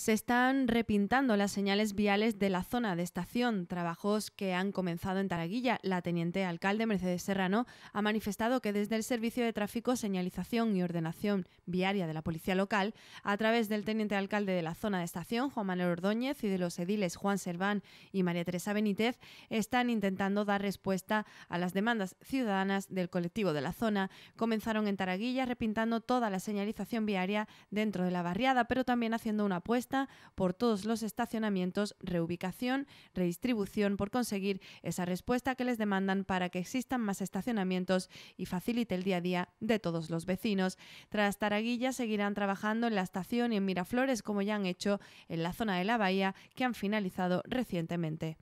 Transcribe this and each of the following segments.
Se están repintando las señales viales de la zona de estación, trabajos que han comenzado en Taraguilla. La teniente alcalde Mercedes Serrano ha manifestado que desde el Servicio de Tráfico, Señalización y Ordenación Viaria de la Policía Local, a través del teniente alcalde de la zona de estación, Juan Manuel Ordóñez, y de los ediles Juan Serván y María Teresa Benítez, están intentando dar respuesta a las demandas ciudadanas del colectivo de la zona. Comenzaron en Taraguilla repintando toda la señalización viaria dentro de la barriada, pero también haciendo una apuesta por todos los estacionamientos, reubicación, redistribución, por conseguir esa respuesta que les demandan para que existan más estacionamientos y facilite el día a día de todos los vecinos. Tras Taraguilla seguirán trabajando en la estación y en Miraflores como ya han hecho en la zona de la bahía que han finalizado recientemente.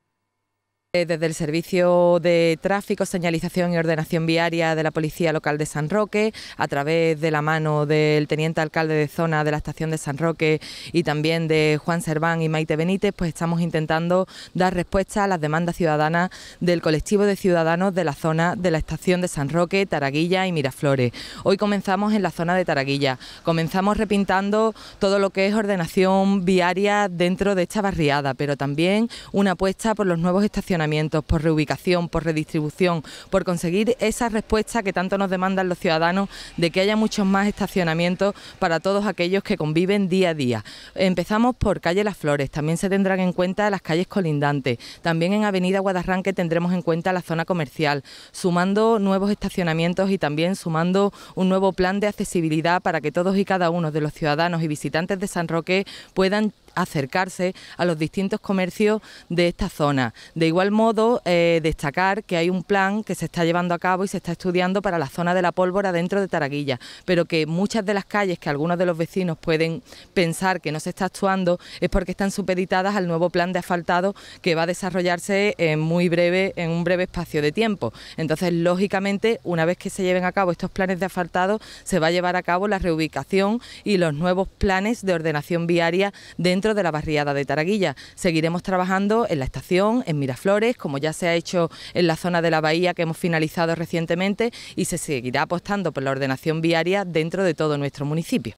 Eh, desde el Servicio de Tráfico, Señalización y Ordenación Viaria de la Policía Local de San Roque, a través de la mano del Teniente Alcalde de Zona de la Estación de San Roque y también de Juan Serván y Maite Benítez, pues estamos intentando dar respuesta a las demandas ciudadanas del colectivo de ciudadanos de la zona de la Estación de San Roque, Taraguilla y Miraflores. Hoy comenzamos en la zona de Taraguilla. Comenzamos repintando todo lo que es ordenación viaria dentro de esta barriada, pero también una apuesta por los nuevos estacionamientos por reubicación, por redistribución, por conseguir esa respuesta que tanto nos demandan los ciudadanos de que haya muchos más estacionamientos para todos aquellos que conviven día a día. Empezamos por calle Las Flores, también se tendrán en cuenta las calles colindantes, también en avenida Guadarranque tendremos en cuenta la zona comercial, sumando nuevos estacionamientos y también sumando un nuevo plan de accesibilidad para que todos y cada uno de los ciudadanos y visitantes de San Roque puedan acercarse a los distintos comercios de esta zona. De igual modo, eh, destacar que hay un plan que se está llevando a cabo y se está estudiando para la zona de la pólvora dentro de Taraguilla, pero que muchas de las calles que algunos de los vecinos pueden pensar que no se está actuando es porque están supeditadas al nuevo plan de asfaltado que va a desarrollarse en muy breve, en un breve espacio de tiempo. Entonces, lógicamente, una vez que se lleven a cabo estos planes de asfaltado, se va a llevar a cabo la reubicación y los nuevos planes de ordenación viaria dentro dentro de la barriada de Taraguilla. Seguiremos trabajando en la estación, en Miraflores, como ya se ha hecho en la zona de la bahía que hemos finalizado recientemente y se seguirá apostando por la ordenación viaria dentro de todo nuestro municipio.